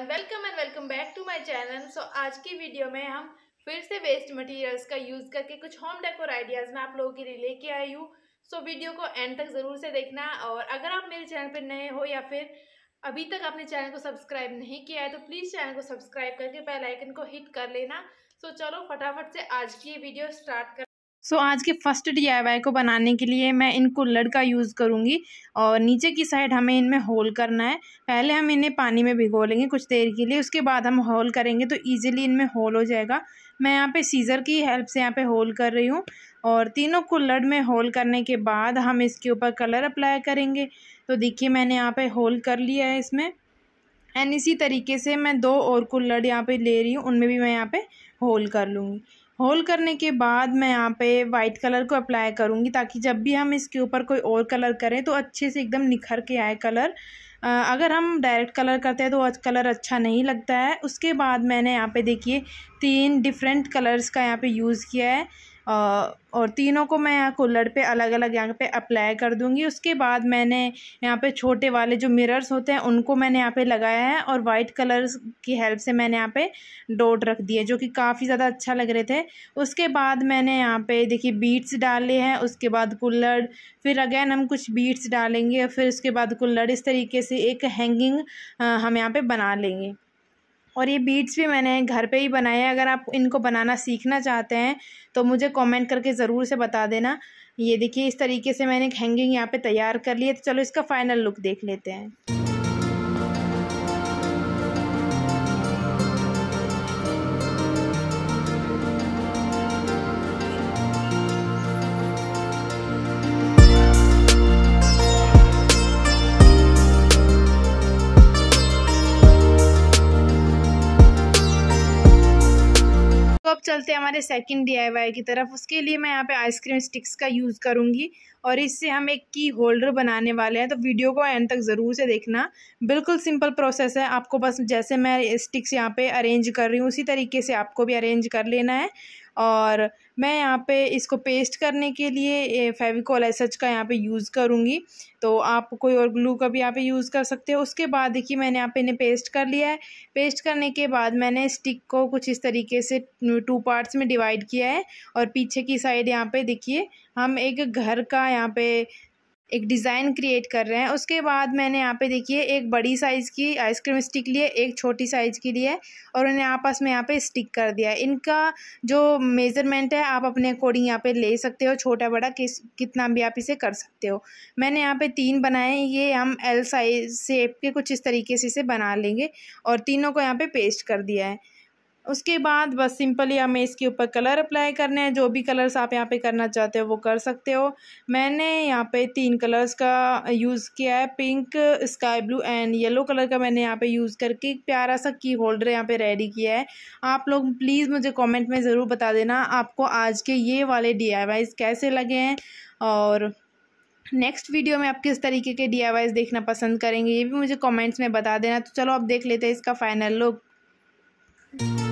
everyone welcome and welcome back to my channel so आज की video में हम फिर से वेस्ट मटेरियल्स का यूज़ करके कुछ होम डेकोर आइडियाज़ में आप लोगों के लिए लेके आई हूँ सो so, वीडियो को एंड तक ज़रूर से देखना और अगर आप मेरे चैनल पर नए हो या फिर अभी तक आपने चैनल को सब्सक्राइब नहीं किया है तो प्लीज़ चैनल को सब्सक्राइब करके बेल को हिट कर लेना सो so, चलो फटाफट से आज की वीडियो स्टार्ट कर सो so, आज के फर्स्ट डी को बनाने के लिए मैं इन कुल्लड़ का यूज़ करूँगी और नीचे की साइड हमें इनमें होल करना है पहले हम इन्हें पानी में भिगो लेंगे कुछ देर के लिए उसके बाद हम होल करेंगे तो ईजिली इनमें होल हो जाएगा मैं यहाँ पे सीज़र की हेल्प से यहाँ पे होल कर रही हूँ और तीनों कुल्लड़ में होल करने के बाद हम इसके ऊपर कलर अप्लाई करेंगे तो देखिए मैंने यहाँ पर होल कर लिया है इसमें एंड इसी तरीके से मैं दो और कुल्लड़ यहाँ पे ले रही हूँ उनमें भी मैं यहाँ पे होल कर लूँगी होल करने के बाद मैं यहाँ पे वाइट कलर को अप्लाई करूँगी ताकि जब भी हम इसके ऊपर कोई और कलर करें तो अच्छे से एकदम निखर के आए कलर अगर हम डायरेक्ट कलर करते हैं तो कलर अच्छा नहीं लगता है उसके बाद मैंने यहाँ पे देखिए तीन डिफरेंट कलर्स का यहाँ पे यूज़ किया है और तीनों को मैं यहाँ कुल्लड़ पे अलग अलग यहाँ पे अप्लाई कर दूँगी उसके बाद मैंने यहाँ पे छोटे वाले जो मिरर्स होते हैं उनको मैंने यहाँ पे लगाया है और वाइट कलर की हेल्प से मैंने यहाँ पे डोट रख दिए जो कि काफ़ी ज़्यादा अच्छा लग रहे थे उसके बाद मैंने यहाँ पे देखिए बीट्स डाले हैं उसके बाद कुल्लड़ फिर अगैन हम कुछ बीट्स डालेंगे फिर उसके बाद कुल्लड़ इस तरीके से एक हैंगिंग हम यहाँ पर बना लेंगे और ये बीट्स भी मैंने घर पे ही बनाए हैं अगर आप इनको बनाना सीखना चाहते हैं तो मुझे कमेंट करके ज़रूर से बता देना ये देखिए इस तरीके से मैंने एक हैंगिंग यहाँ पर तैयार कर ली है तो चलो इसका फ़ाइनल लुक देख लेते हैं अब चलते हैं हमारे सेकंड डीआईवाई की तरफ उसके लिए मैं यहाँ पे आइसक्रीम स्टिक्स का यूज़ करूँगी और इससे हम एक की होल्डर बनाने वाले हैं तो वीडियो को एंड तक ज़रूर से देखना बिल्कुल सिंपल प्रोसेस है आपको बस जैसे मैं स्टिक्स यहाँ पे अरेंज कर रही हूँ उसी तरीके से आपको भी अरेंज कर लेना है और मैं यहाँ पे इसको पेस्ट करने के लिए फेविकॉल एस एच का यहाँ पे यूज़ करूँगी तो आप कोई और ग्लू का भी यहाँ पे यूज़ कर सकते हो उसके बाद देखिए मैंने यहाँ पे इन्हें पेस्ट कर लिया है पेस्ट करने के बाद मैंने स्टिक को कुछ इस तरीके से टू पार्ट्स में डिवाइड किया है और पीछे की साइड यहाँ पे देखिए हम एक घर का यहाँ पे एक डिज़ाइन क्रिएट कर रहे हैं उसके बाद मैंने यहाँ पे देखिए एक बड़ी साइज़ की आइसक्रीम स्टिक लिए एक छोटी साइज़ की लिए और उन्हें आपस में यहाँ पे स्टिक कर दिया है इनका जो मेज़रमेंट है आप अपने अकॉर्डिंग यहाँ पे ले सकते हो छोटा बड़ा किस कितना भी आप इसे कर सकते हो मैंने यहाँ पे तीन बनाए ये हम एल साइज सेप के कुछ इस तरीके से इसे बना लेंगे और तीनों को यहाँ पर पेस्ट कर दिया है उसके बाद बस सिंपली हमें इसके ऊपर कलर अप्लाई करने हैं जो भी कलर्स आप यहाँ पे करना चाहते हो वो कर सकते हो मैंने यहाँ पे तीन कलर्स का यूज़ किया है pink sky blue and yellow colour का मैंने यहाँ पे यूज़ करके प्यारा सा की होल्डर यहाँ पे रेडी किया है आप लोग प्लीज़ मुझे कमेंट में ज़रूर बता देना आपको आज के ये वाले डी कैसे लगे हैं और नेक्स्ट वीडियो में आप किस तरीके के डी देखना पसंद करेंगे ये भी मुझे कॉमेंट्स में बता देना तो चलो आप देख लेते हैं इसका फाइनल लुक